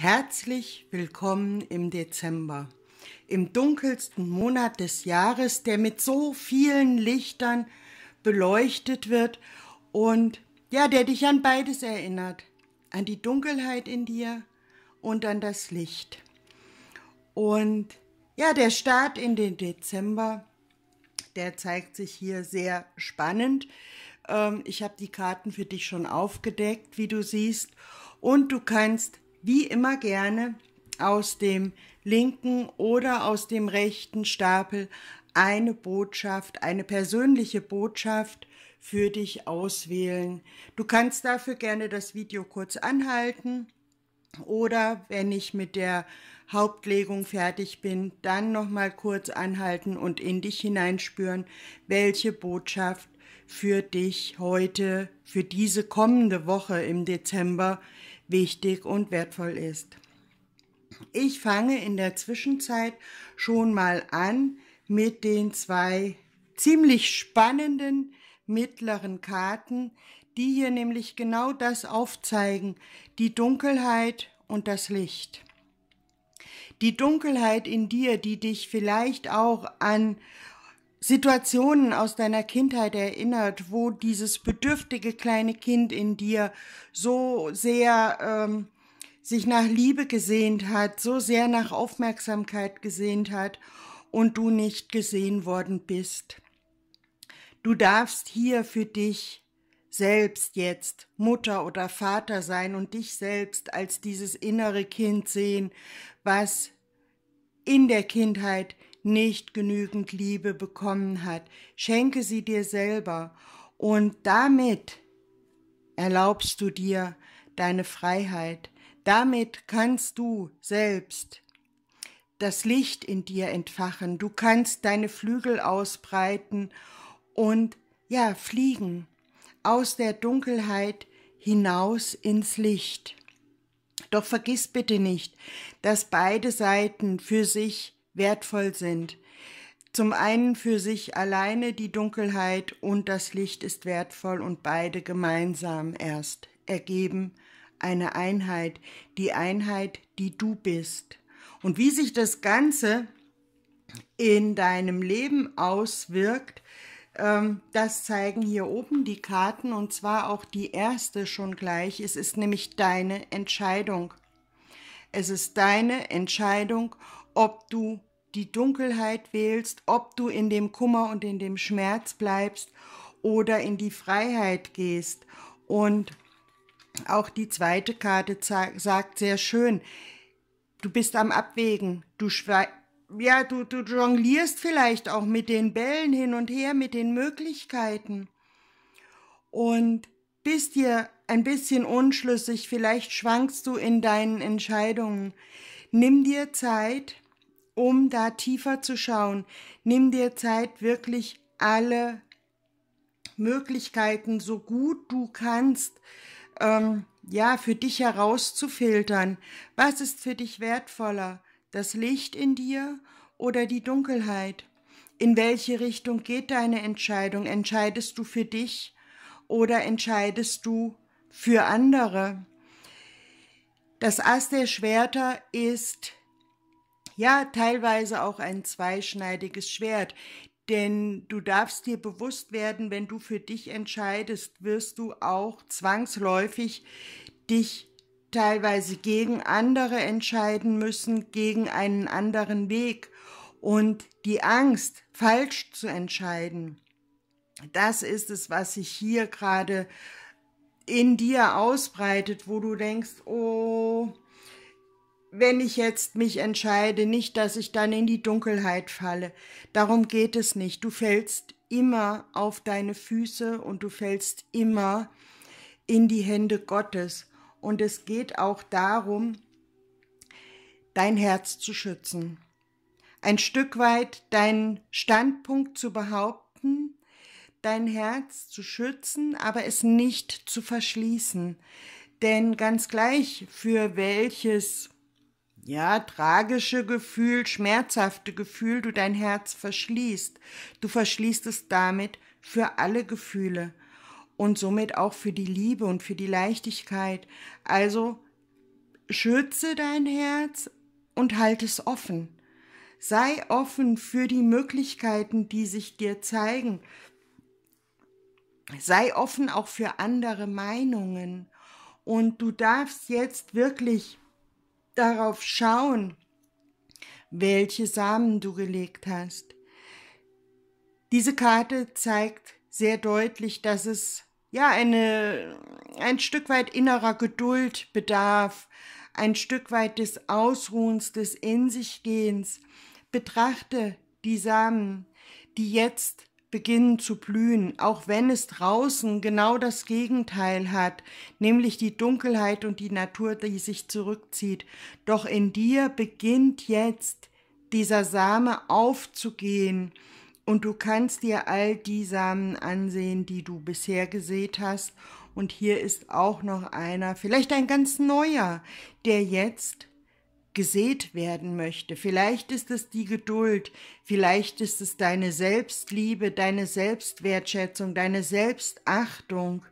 Herzlich willkommen im Dezember, im dunkelsten Monat des Jahres, der mit so vielen Lichtern beleuchtet wird und ja, der dich an beides erinnert, an die Dunkelheit in dir und an das Licht. Und ja, der Start in den Dezember, der zeigt sich hier sehr spannend. Ähm, ich habe die Karten für dich schon aufgedeckt, wie du siehst, und du kannst wie immer gerne aus dem linken oder aus dem rechten Stapel eine Botschaft, eine persönliche Botschaft für dich auswählen. Du kannst dafür gerne das Video kurz anhalten oder wenn ich mit der Hauptlegung fertig bin, dann nochmal kurz anhalten und in dich hineinspüren, welche Botschaft für dich heute, für diese kommende Woche im Dezember wichtig und wertvoll ist. Ich fange in der Zwischenzeit schon mal an mit den zwei ziemlich spannenden mittleren Karten, die hier nämlich genau das aufzeigen, die Dunkelheit und das Licht. Die Dunkelheit in dir, die dich vielleicht auch an Situationen aus deiner Kindheit erinnert, wo dieses bedürftige kleine Kind in dir so sehr ähm, sich nach Liebe gesehnt hat, so sehr nach Aufmerksamkeit gesehnt hat und du nicht gesehen worden bist. Du darfst hier für dich selbst jetzt Mutter oder Vater sein und dich selbst als dieses innere Kind sehen, was in der Kindheit nicht genügend Liebe bekommen hat. Schenke sie dir selber und damit erlaubst du dir deine Freiheit. Damit kannst du selbst das Licht in dir entfachen. Du kannst deine Flügel ausbreiten und ja, fliegen aus der Dunkelheit hinaus ins Licht. Doch vergiss bitte nicht, dass beide Seiten für sich wertvoll sind. Zum einen für sich alleine die Dunkelheit und das Licht ist wertvoll und beide gemeinsam erst ergeben eine Einheit, die Einheit, die du bist. Und wie sich das Ganze in deinem Leben auswirkt, ähm, das zeigen hier oben die Karten und zwar auch die erste schon gleich. Es ist nämlich deine Entscheidung. Es ist deine Entscheidung ob du die Dunkelheit wählst, ob du in dem Kummer und in dem Schmerz bleibst oder in die Freiheit gehst. Und auch die zweite Karte sagt sehr schön, du bist am Abwägen, du ja, du, du jonglierst vielleicht auch mit den Bällen hin und her, mit den Möglichkeiten. Und bist dir ein bisschen unschlüssig, vielleicht schwankst du in deinen Entscheidungen. Nimm dir Zeit, um da tiefer zu schauen. Nimm dir Zeit, wirklich alle Möglichkeiten, so gut du kannst, ähm, ja, für dich herauszufiltern. Was ist für dich wertvoller? Das Licht in dir oder die Dunkelheit? In welche Richtung geht deine Entscheidung? Entscheidest du für dich oder entscheidest du für andere? Das Ass der Schwerter ist ja teilweise auch ein zweischneidiges Schwert. Denn du darfst dir bewusst werden, wenn du für dich entscheidest, wirst du auch zwangsläufig dich teilweise gegen andere entscheiden müssen, gegen einen anderen Weg. Und die Angst, falsch zu entscheiden, das ist es, was sich hier gerade in dir ausbreitet, wo du denkst, oh, wenn ich jetzt mich entscheide, nicht, dass ich dann in die Dunkelheit falle. Darum geht es nicht. Du fällst immer auf deine Füße und du fällst immer in die Hände Gottes. Und es geht auch darum, dein Herz zu schützen. Ein Stück weit deinen Standpunkt zu behaupten, dein Herz zu schützen, aber es nicht zu verschließen. Denn ganz gleich, für welches ja, tragische Gefühl, schmerzhafte Gefühl, du dein Herz verschließt. Du verschließt es damit für alle Gefühle und somit auch für die Liebe und für die Leichtigkeit. Also schütze dein Herz und halt es offen. Sei offen für die Möglichkeiten, die sich dir zeigen. Sei offen auch für andere Meinungen. Und du darfst jetzt wirklich darauf schauen, welche Samen du gelegt hast. Diese Karte zeigt sehr deutlich, dass es ja eine, ein Stück weit innerer Geduld bedarf, ein Stück weit des Ausruhens, des In sich Gehens. Betrachte die Samen, die jetzt beginnen zu blühen, auch wenn es draußen genau das Gegenteil hat, nämlich die Dunkelheit und die Natur, die sich zurückzieht. Doch in dir beginnt jetzt dieser Same aufzugehen und du kannst dir all die Samen ansehen, die du bisher gesät hast. Und hier ist auch noch einer, vielleicht ein ganz neuer, der jetzt gesät werden möchte. Vielleicht ist es die Geduld, vielleicht ist es deine Selbstliebe, deine Selbstwertschätzung, deine Selbstachtung,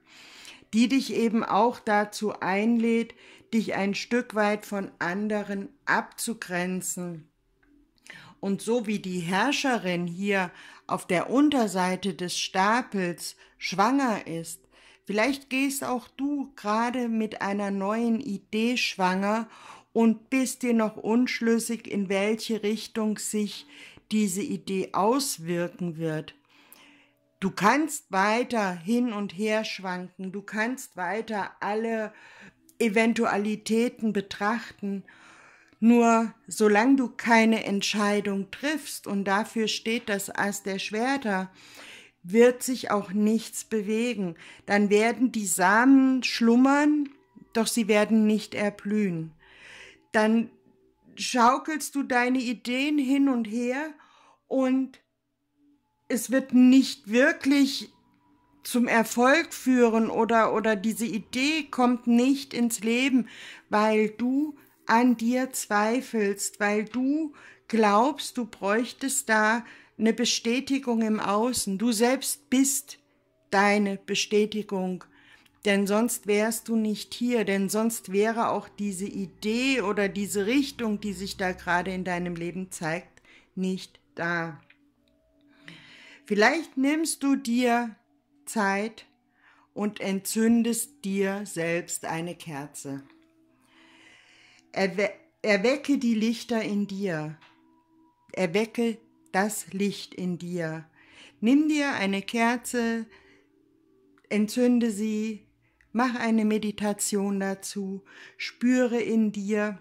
die dich eben auch dazu einlädt, dich ein Stück weit von anderen abzugrenzen. Und so wie die Herrscherin hier auf der Unterseite des Stapels schwanger ist, vielleicht gehst auch du gerade mit einer neuen Idee schwanger und bist dir noch unschlüssig, in welche Richtung sich diese Idee auswirken wird. Du kannst weiter hin und her schwanken, du kannst weiter alle Eventualitäten betrachten, nur solange du keine Entscheidung triffst, und dafür steht das Ass der Schwerter, wird sich auch nichts bewegen. Dann werden die Samen schlummern, doch sie werden nicht erblühen dann schaukelst du deine Ideen hin und her und es wird nicht wirklich zum Erfolg führen oder, oder diese Idee kommt nicht ins Leben, weil du an dir zweifelst, weil du glaubst, du bräuchtest da eine Bestätigung im Außen. Du selbst bist deine Bestätigung denn sonst wärst du nicht hier, denn sonst wäre auch diese Idee oder diese Richtung, die sich da gerade in deinem Leben zeigt, nicht da. Vielleicht nimmst du dir Zeit und entzündest dir selbst eine Kerze. Erwe erwecke die Lichter in dir. Erwecke das Licht in dir. Nimm dir eine Kerze, entzünde sie, Mach eine Meditation dazu, spüre in dir,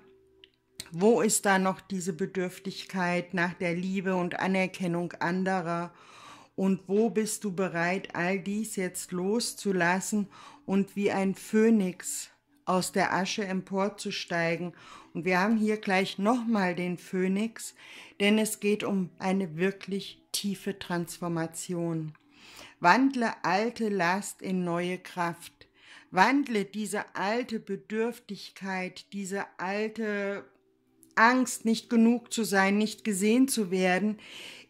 wo ist da noch diese Bedürftigkeit nach der Liebe und Anerkennung anderer und wo bist du bereit, all dies jetzt loszulassen und wie ein Phönix aus der Asche emporzusteigen. Und wir haben hier gleich nochmal den Phönix, denn es geht um eine wirklich tiefe Transformation. Wandle alte Last in neue Kraft wandle diese alte Bedürftigkeit, diese alte Angst, nicht genug zu sein, nicht gesehen zu werden,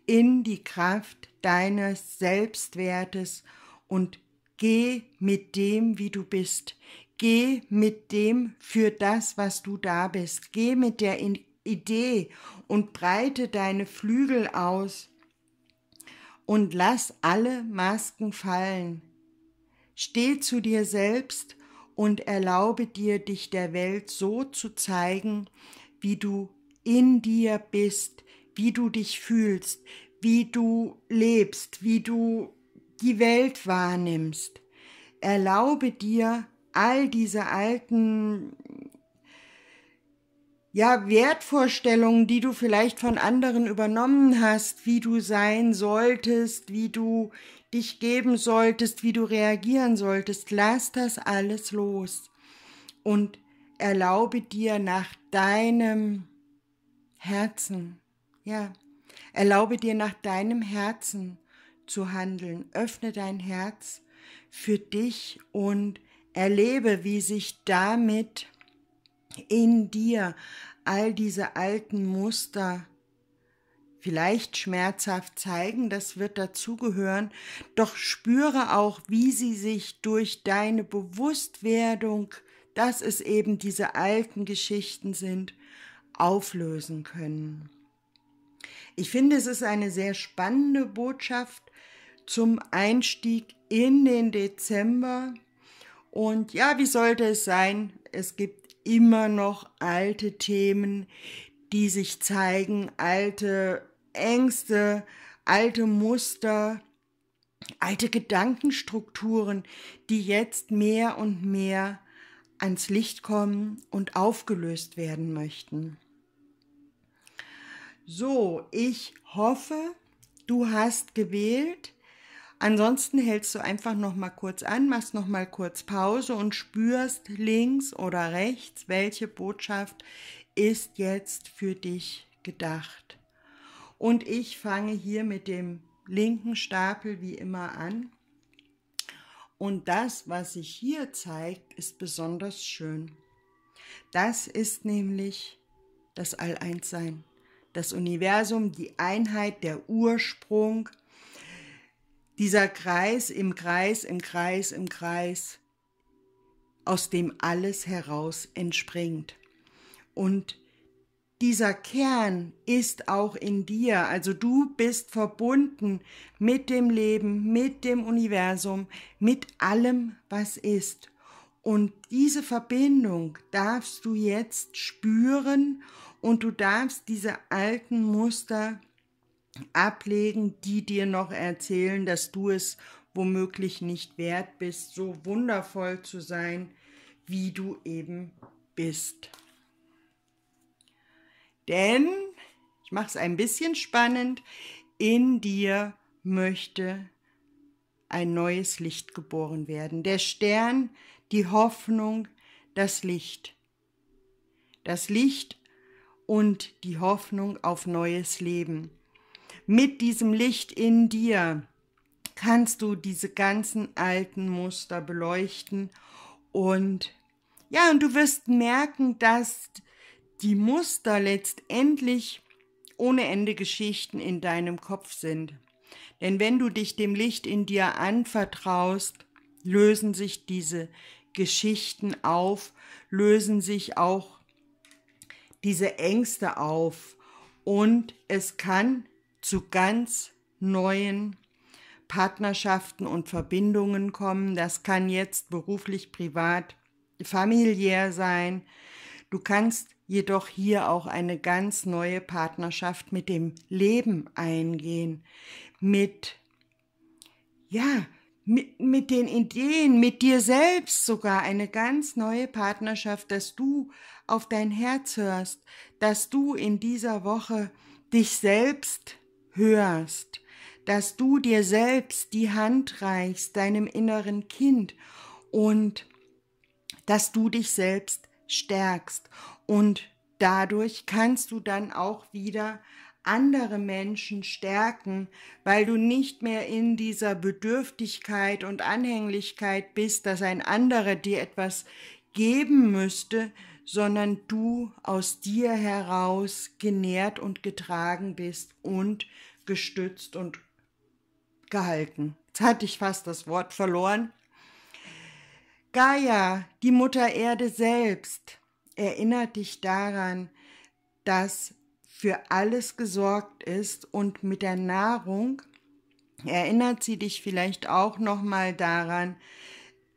in die Kraft deines Selbstwertes und geh mit dem, wie du bist. Geh mit dem für das, was du da bist. Geh mit der Idee und breite deine Flügel aus und lass alle Masken fallen. Steh zu dir selbst und erlaube dir, dich der Welt so zu zeigen, wie du in dir bist, wie du dich fühlst, wie du lebst, wie du die Welt wahrnimmst. Erlaube dir all diese alten ja, Wertvorstellungen, die du vielleicht von anderen übernommen hast, wie du sein solltest, wie du dich geben solltest, wie du reagieren solltest. Lass das alles los und erlaube dir nach deinem Herzen, ja, erlaube dir nach deinem Herzen zu handeln. Öffne dein Herz für dich und erlebe, wie sich damit in dir all diese alten Muster vielleicht schmerzhaft zeigen, das wird dazugehören, doch spüre auch, wie sie sich durch deine Bewusstwerdung, dass es eben diese alten Geschichten sind, auflösen können. Ich finde, es ist eine sehr spannende Botschaft zum Einstieg in den Dezember. Und ja, wie sollte es sein? Es gibt immer noch alte Themen, die sich zeigen, alte Ängste, alte Muster, alte Gedankenstrukturen, die jetzt mehr und mehr ans Licht kommen und aufgelöst werden möchten. So, ich hoffe, du hast gewählt. Ansonsten hältst du einfach noch mal kurz an, machst noch mal kurz Pause und spürst links oder rechts, welche Botschaft ist jetzt für dich gedacht. Und ich fange hier mit dem linken Stapel wie immer an. Und das, was sich hier zeigt, ist besonders schön. Das ist nämlich das All-Eins-Sein, das Universum, die Einheit, der Ursprung, dieser Kreis im Kreis, im Kreis, im Kreis, aus dem alles heraus entspringt. Und dieser Kern ist auch in dir. Also du bist verbunden mit dem Leben, mit dem Universum, mit allem, was ist. Und diese Verbindung darfst du jetzt spüren und du darfst diese alten Muster ablegen, die dir noch erzählen, dass du es womöglich nicht wert bist, so wundervoll zu sein, wie du eben bist. Denn, ich mache es ein bisschen spannend, in dir möchte ein neues Licht geboren werden. Der Stern, die Hoffnung, das Licht. Das Licht und die Hoffnung auf neues Leben. Mit diesem Licht in dir kannst du diese ganzen alten Muster beleuchten und ja, und du wirst merken, dass die Muster letztendlich ohne Ende Geschichten in deinem Kopf sind. Denn wenn du dich dem Licht in dir anvertraust, lösen sich diese Geschichten auf, lösen sich auch diese Ängste auf und es kann zu ganz neuen Partnerschaften und Verbindungen kommen. Das kann jetzt beruflich, privat, familiär sein. Du kannst jedoch hier auch eine ganz neue Partnerschaft mit dem Leben eingehen, mit, ja, mit, mit den Ideen, mit dir selbst sogar eine ganz neue Partnerschaft, dass du auf dein Herz hörst, dass du in dieser Woche dich selbst hörst, dass du dir selbst die Hand reichst, deinem inneren Kind und dass du dich selbst stärkst. Und dadurch kannst du dann auch wieder andere Menschen stärken, weil du nicht mehr in dieser Bedürftigkeit und Anhänglichkeit bist, dass ein anderer dir etwas geben müsste, sondern du aus dir heraus genährt und getragen bist und gestützt und gehalten. Jetzt hatte ich fast das Wort verloren. Gaia, die Mutter Erde selbst, erinnert dich daran, dass für alles gesorgt ist und mit der Nahrung erinnert sie dich vielleicht auch nochmal daran,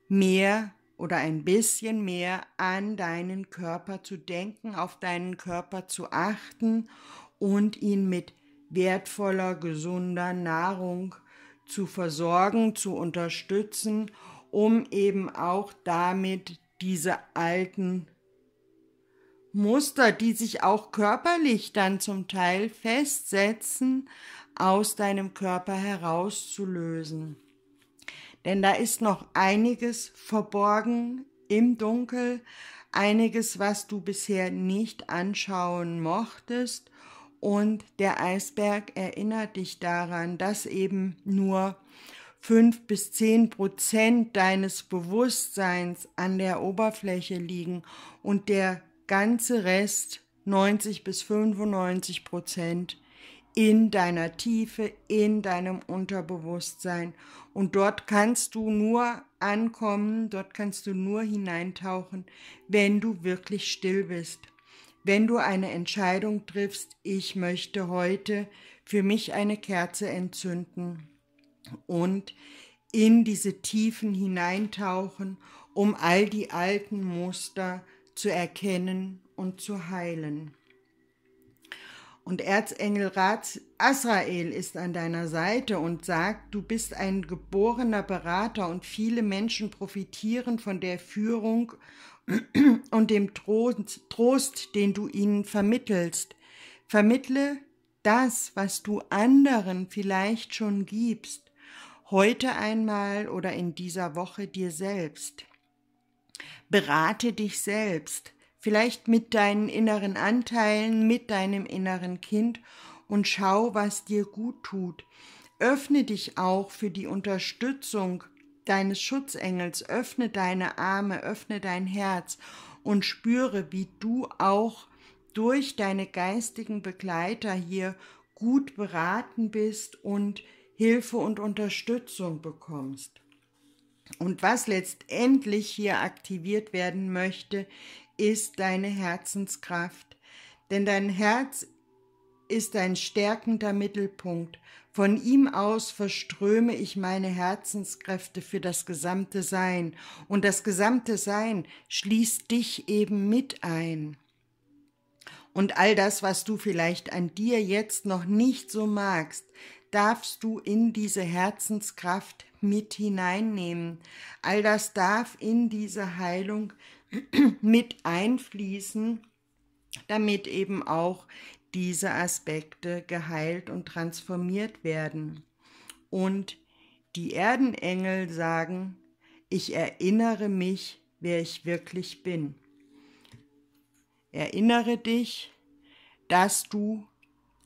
mehr oder ein bisschen mehr an deinen Körper zu denken, auf deinen Körper zu achten und ihn mit wertvoller, gesunder Nahrung zu versorgen, zu unterstützen um eben auch damit diese alten Muster, die sich auch körperlich dann zum Teil festsetzen, aus deinem Körper herauszulösen. Denn da ist noch einiges verborgen im Dunkel, einiges, was du bisher nicht anschauen mochtest. Und der Eisberg erinnert dich daran, dass eben nur fünf bis zehn Prozent deines Bewusstseins an der Oberfläche liegen und der ganze Rest 90 bis 95 Prozent in deiner Tiefe, in deinem Unterbewusstsein. Und dort kannst du nur ankommen, dort kannst du nur hineintauchen, wenn du wirklich still bist. Wenn du eine Entscheidung triffst, ich möchte heute für mich eine Kerze entzünden und in diese Tiefen hineintauchen, um all die alten Muster zu erkennen und zu heilen. Und Erzengel Azrael ist an deiner Seite und sagt, du bist ein geborener Berater und viele Menschen profitieren von der Führung und dem Trost, den du ihnen vermittelst. Vermittle das, was du anderen vielleicht schon gibst heute einmal oder in dieser Woche dir selbst. Berate dich selbst, vielleicht mit deinen inneren Anteilen, mit deinem inneren Kind und schau, was dir gut tut. Öffne dich auch für die Unterstützung deines Schutzengels, öffne deine Arme, öffne dein Herz und spüre, wie du auch durch deine geistigen Begleiter hier gut beraten bist und Hilfe und Unterstützung bekommst. Und was letztendlich hier aktiviert werden möchte, ist deine Herzenskraft. Denn dein Herz ist ein stärkender Mittelpunkt. Von ihm aus verströme ich meine Herzenskräfte für das gesamte Sein. Und das gesamte Sein schließt dich eben mit ein. Und all das, was du vielleicht an dir jetzt noch nicht so magst, darfst du in diese Herzenskraft mit hineinnehmen. All das darf in diese Heilung mit einfließen, damit eben auch diese Aspekte geheilt und transformiert werden. Und die Erdenengel sagen, ich erinnere mich, wer ich wirklich bin. Erinnere dich, dass du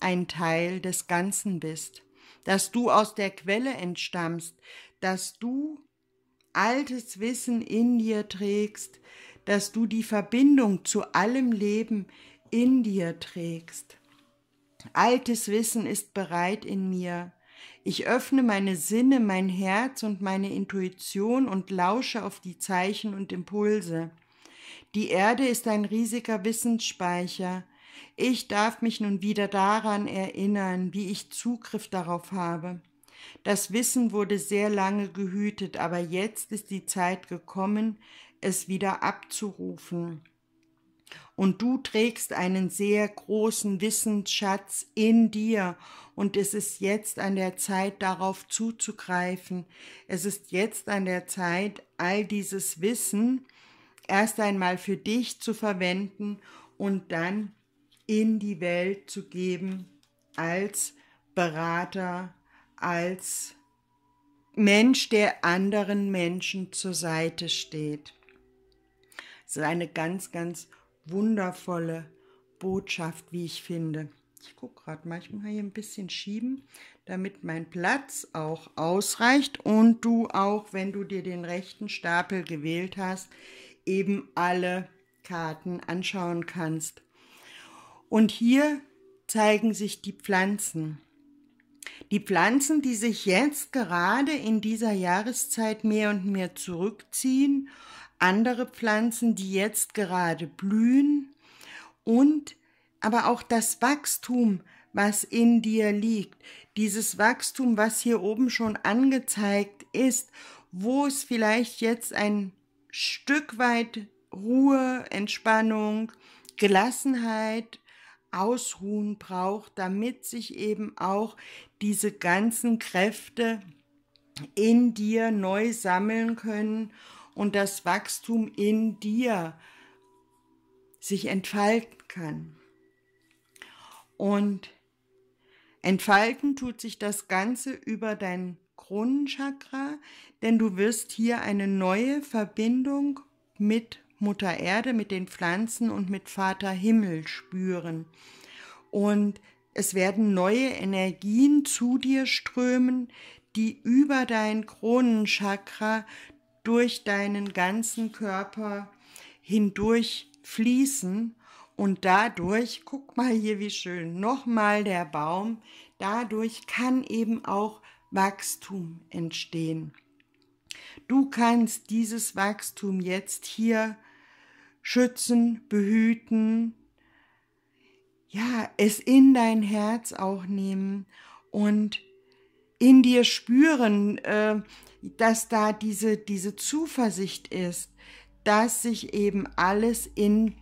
ein Teil des Ganzen bist, dass du aus der Quelle entstammst, dass du altes Wissen in dir trägst, dass du die Verbindung zu allem Leben in dir trägst. Altes Wissen ist bereit in mir. Ich öffne meine Sinne, mein Herz und meine Intuition und lausche auf die Zeichen und Impulse. Die Erde ist ein riesiger Wissensspeicher. Ich darf mich nun wieder daran erinnern, wie ich Zugriff darauf habe. Das Wissen wurde sehr lange gehütet, aber jetzt ist die Zeit gekommen, es wieder abzurufen. Und du trägst einen sehr großen Wissensschatz in dir, und es ist jetzt an der Zeit, darauf zuzugreifen. Es ist jetzt an der Zeit, all dieses Wissen erst einmal für dich zu verwenden und dann in die Welt zu geben als Berater, als Mensch, der anderen Menschen zur Seite steht. Es ist eine ganz, ganz wundervolle Botschaft, wie ich finde. Ich gucke gerade mal, ich mache hier ein bisschen schieben, damit mein Platz auch ausreicht und du auch, wenn du dir den rechten Stapel gewählt hast, eben alle Karten anschauen kannst. Und hier zeigen sich die Pflanzen. Die Pflanzen, die sich jetzt gerade in dieser Jahreszeit mehr und mehr zurückziehen, andere Pflanzen, die jetzt gerade blühen und aber auch das Wachstum, was in dir liegt, dieses Wachstum, was hier oben schon angezeigt ist, wo es vielleicht jetzt ein Stück weit Ruhe, Entspannung, Gelassenheit Ausruhen braucht, damit sich eben auch diese ganzen Kräfte in dir neu sammeln können und das Wachstum in dir sich entfalten kann. Und entfalten tut sich das Ganze über dein Kronenchakra, denn du wirst hier eine neue Verbindung mit Mutter Erde, mit den Pflanzen und mit Vater Himmel spüren. Und es werden neue Energien zu dir strömen, die über dein Kronenchakra durch deinen ganzen Körper hindurch fließen und dadurch, guck mal hier, wie schön, nochmal der Baum, dadurch kann eben auch Wachstum entstehen. Du kannst dieses Wachstum jetzt hier schützen, behüten. Ja, es in dein Herz auch nehmen und in dir spüren, äh, dass da diese, diese Zuversicht ist, dass sich eben alles in,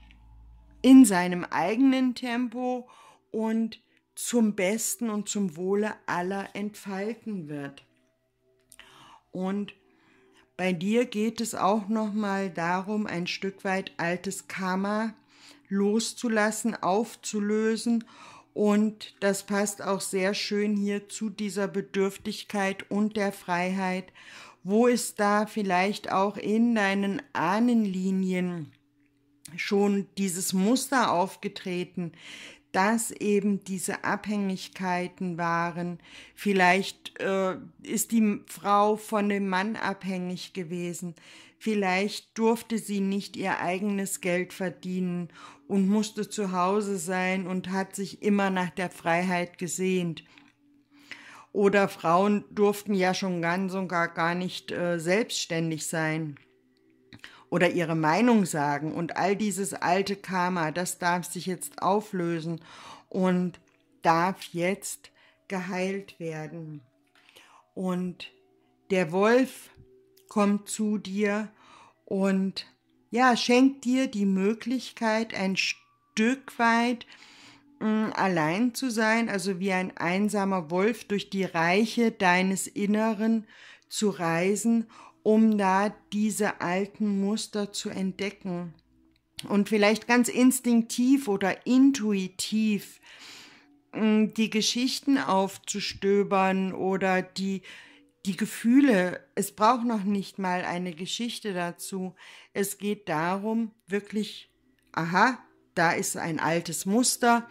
in seinem eigenen Tempo und zum Besten und zum Wohle aller entfalten wird. Und bei dir geht es auch nochmal darum, ein Stück weit altes Karma loszulassen, aufzulösen. Und das passt auch sehr schön hier zu dieser Bedürftigkeit und der Freiheit. Wo es da vielleicht auch in deinen Ahnenlinien schon dieses Muster aufgetreten, dass eben diese Abhängigkeiten waren. Vielleicht äh, ist die Frau von dem Mann abhängig gewesen. Vielleicht durfte sie nicht ihr eigenes Geld verdienen und musste zu Hause sein und hat sich immer nach der Freiheit gesehnt. Oder Frauen durften ja schon ganz und gar, gar nicht äh, selbstständig sein oder ihre Meinung sagen. Und all dieses alte Karma, das darf sich jetzt auflösen und darf jetzt geheilt werden. Und der Wolf kommt zu dir und ja, schenkt dir die Möglichkeit, ein Stück weit mm, allein zu sein, also wie ein einsamer Wolf durch die Reiche deines Inneren zu reisen um da diese alten Muster zu entdecken und vielleicht ganz instinktiv oder intuitiv mm, die Geschichten aufzustöbern oder die die Gefühle, es braucht noch nicht mal eine Geschichte dazu. Es geht darum, wirklich, aha, da ist ein altes Muster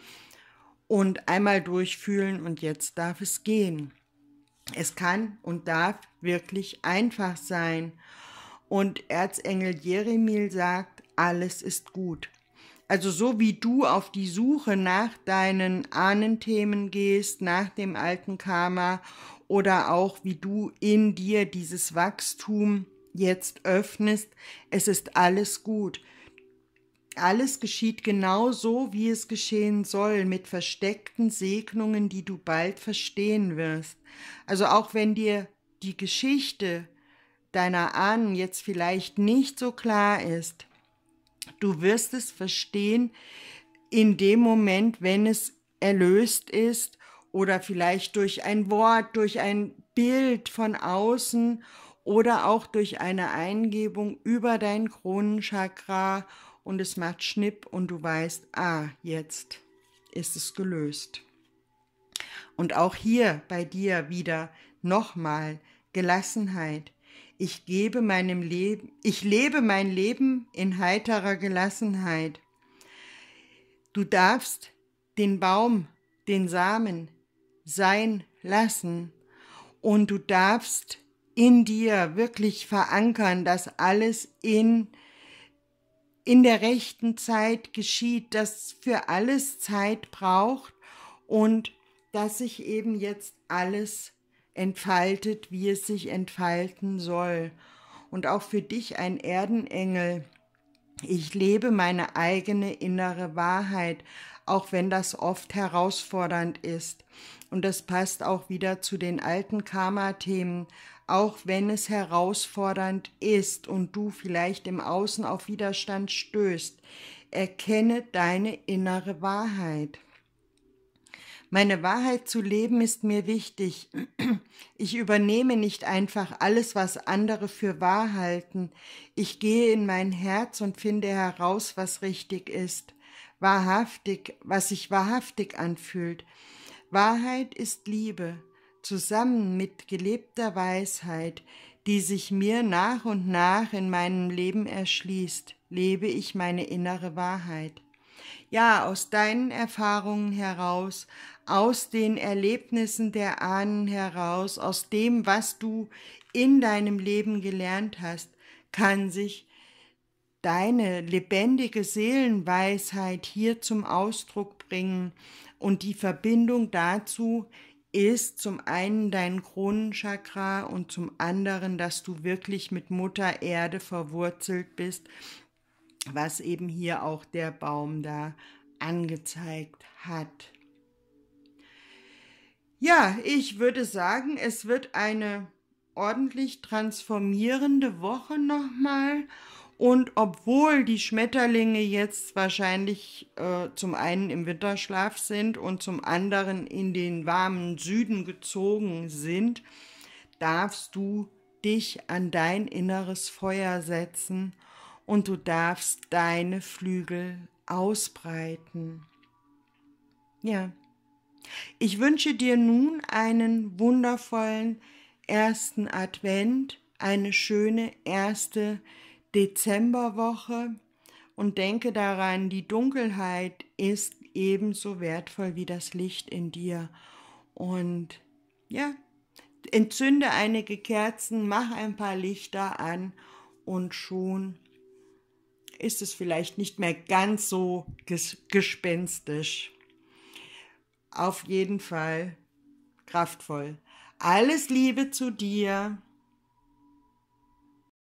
und einmal durchfühlen und jetzt darf es gehen. Es kann und darf wirklich einfach sein. Und Erzengel Jeremiel sagt, alles ist gut. Also so wie du auf die Suche nach deinen Ahnenthemen gehst, nach dem alten Karma oder auch wie du in dir dieses Wachstum jetzt öffnest, es ist alles gut alles geschieht genau so, wie es geschehen soll, mit versteckten Segnungen, die du bald verstehen wirst. Also auch wenn dir die Geschichte deiner Ahnen jetzt vielleicht nicht so klar ist, du wirst es verstehen in dem Moment, wenn es erlöst ist oder vielleicht durch ein Wort, durch ein Bild von außen oder auch durch eine Eingebung über dein Kronenchakra und es macht Schnipp und du weißt, ah, jetzt ist es gelöst. Und auch hier bei dir wieder nochmal Gelassenheit. Ich gebe meinem Leben, ich lebe mein Leben in heiterer Gelassenheit. Du darfst den Baum, den Samen sein lassen und du darfst in dir wirklich verankern, dass alles in in der rechten Zeit geschieht, dass für alles Zeit braucht und dass sich eben jetzt alles entfaltet, wie es sich entfalten soll. Und auch für dich ein Erdenengel. Ich lebe meine eigene innere Wahrheit, auch wenn das oft herausfordernd ist. Und das passt auch wieder zu den alten Karma-Themen auch wenn es herausfordernd ist und du vielleicht im Außen auf Widerstand stößt. Erkenne deine innere Wahrheit. Meine Wahrheit zu leben ist mir wichtig. Ich übernehme nicht einfach alles, was andere für wahr halten. Ich gehe in mein Herz und finde heraus, was richtig ist, wahrhaftig, was sich wahrhaftig anfühlt. Wahrheit ist Liebe zusammen mit gelebter Weisheit, die sich mir nach und nach in meinem Leben erschließt, lebe ich meine innere Wahrheit. Ja, aus deinen Erfahrungen heraus, aus den Erlebnissen der Ahnen heraus, aus dem, was du in deinem Leben gelernt hast, kann sich deine lebendige Seelenweisheit hier zum Ausdruck bringen und die Verbindung dazu ist zum einen dein Kronenchakra und zum anderen, dass du wirklich mit Mutter Erde verwurzelt bist, was eben hier auch der Baum da angezeigt hat. Ja, ich würde sagen, es wird eine ordentlich transformierende Woche nochmal. mal und obwohl die Schmetterlinge jetzt wahrscheinlich äh, zum einen im Winterschlaf sind und zum anderen in den warmen Süden gezogen sind, darfst du dich an dein inneres Feuer setzen und du darfst deine Flügel ausbreiten. Ja. Ich wünsche dir nun einen wundervollen ersten Advent, eine schöne erste Dezemberwoche und denke daran, die Dunkelheit ist ebenso wertvoll wie das Licht in dir. Und ja, entzünde einige Kerzen, mach ein paar Lichter an und schon ist es vielleicht nicht mehr ganz so ges gespenstisch. Auf jeden Fall kraftvoll. Alles Liebe zu dir.